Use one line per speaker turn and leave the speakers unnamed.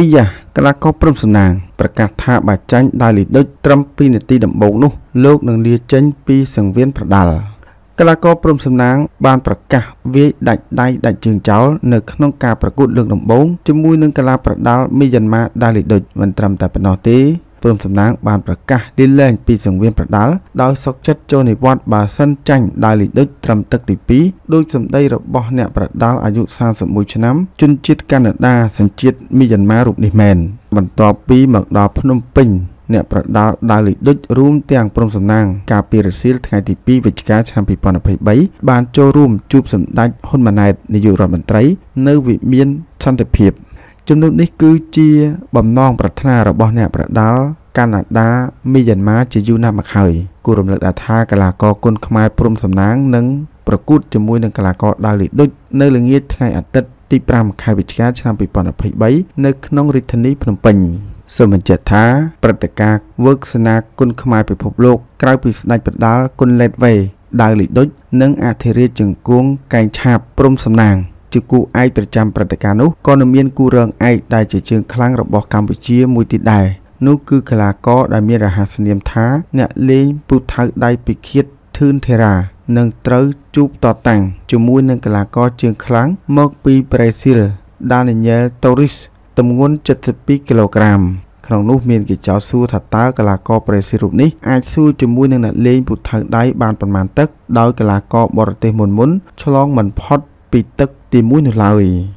អ៊ីយ៉ាកីឡាករព្រំសំណាង ប្រកាសថាបើចាញ់ដាលីដុចត្រឹម2នាទីដំបូងនោះលោកនឹងលាចេញពីសង្វៀនប្រដាល់កីឡាករព្រំសំណាង បានប្រកាសវាយដាច់ដៃដាច់ជើងចោលនៅក្នុងការប្រកួតលើកដំបូងជាមួយនឹងកីឡាប្រដាល់មីយ៉ាន់ម៉ាដាលីដុចមិនត្រឹមតែប៉ុណ្ណោះទេព្រមសំណាងបានប្រកាសលាលែងពី សង្វៀនប្រដាល់ដោយសុកចិត្តចូលនិវត្តន៍បើសិនចាញ់ដោយលីដុចត្រឹមទឹកទី2ដោយសម្ដីរបស់អ្នកប្រដាល់អាយុ31ឆ្នាំ ជនជាតិកាណាដាសញ្ជាតិមីយ៉ាន់ម៉ារូបនេះមែនបន្ទាប់ពី មកដល់ភ្នំពេញអ្នកប្រដាល់ដាវលីដុចរួម ទាំងព្រមសំណាង កាលពីរសៀលថ្ងៃទី2វិច្ឆិកាឆ្នាំ2023បានចូលរួមជួបសម្ដេចហ៊ុនម៉ាណែតនាយករដ្ឋមន្ត្រីនៅវិមានសន្តិភាពជំនឿនេះគឺជាបំណងប្រាថ្នារបស់អ្នកប្រដាល់កាណាដាមីយ៉ាន់ម៉ាជាយូរណាស់មកហើយគួររំលឹកថាកីឡាករគុនខ្មែរព្រំសំណាងនឹងប្រកួតជាមួយនឹងកីឡាករដាវលីឌុចនៅល្ងាចថ្ងៃអាទិត្យទី5ខែវិច្ឆិកាឆ្នាំ2023នៅក្នុងរាជធានីភ្នំពេញសូមបញ្ជាក់ថាព្រឹត្តិការណ៍វឹកស្នាគុនខ្មែរពិភពលោកក្រៅពីស្ដេចប្រដាល់គុនលេតវេដាវលីឌុចនិងអធិរាជជង្គួងកែងឆាបព្រំសំណាងជាគូឯកប្រចាំព្រឹត្តិការណ៍នោះក៏នៅមានគូរងឯកដែលជាជើងខ្លាំងរបស់កម្ពុជាមួយទៀតដែរនោះគឺកីឡាករដែលមានរហស្សនាមថាអ្នកលេងពូថៅដៃពិឃាតធឿនធេរ៉ានឹងត្រូវជួបតតាំងជាមួយនឹងកីឡាករជើងខ្លាំងមកពីប្រេស៊ីល Daniel Torres ទម្ងន់72គីឡូក្រាម ក្នុងនោះមានគេចោទសួរថាតើកីឡាករប្រេស៊ីលរូបនេះអាចស៊ូជាមួយនឹងអ្នកលេងពូថៅដៃបានប៉ុន្មានទឹកដោយកីឡាករបរទេសមុនមុនឆ្លងមិនផុតពីទឹកទីមួយនោះឡើយ។